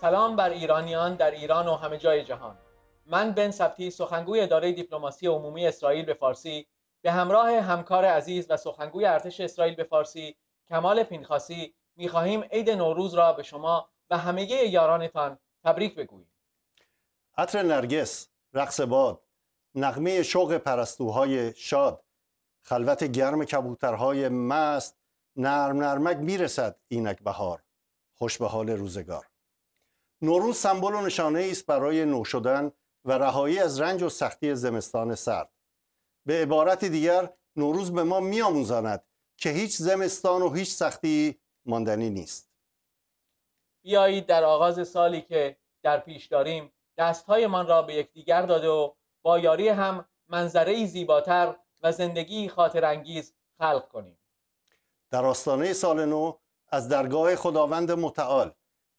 سلام بر ایرانیان در ایران و همه جای جهان من بن سبتی سخنگوی اداره دیپلماسی عمومی اسرائیل به فارسی به همراه همکار عزیز و سخنگوی ارتش اسرائیل به فارسی کمال پینخاسی میخواهیم عید نوروز را به شما و همه یارانتان تبریک بگوییم عطر نرگس رقص باد نغمه شوق پرستوهای شاد خلوت گرم کبوترهای مست نرم نرمک میرسد اینک بهار خوش به حال روزگار نوروز سمبل و نشانه ای است برای نو شدن و رهایی از رنج و سختی زمستان سرد به عبارت دیگر نوروز به ما میآموزاند که هیچ زمستان و هیچ سختی ماندنی نیست بیایید در آغاز سالی که در پیش داریم دستهایمان را به یکدیگر داده و با یاری هم منظره زیباتر و زندگی خاطر انگیز خلق کنیم در آستانه سال نو از درگاه خداوند متعال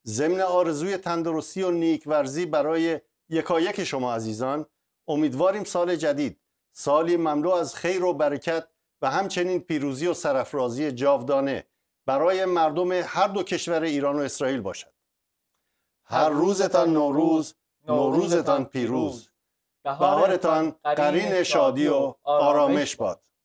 ضمن آرزوی تندرستی و نیکورزی برای یکایک شما عزیزان امیدواریم سال جدید سالی مملو از خیر و برکت و همچنین پیروزی و سرفرازی جاودانه برای مردم هر دو کشور ایران و اسرائیل باشد هر روزتان نوروز نوروزتان پیروز بهارتان قرین شادی و آرامش باد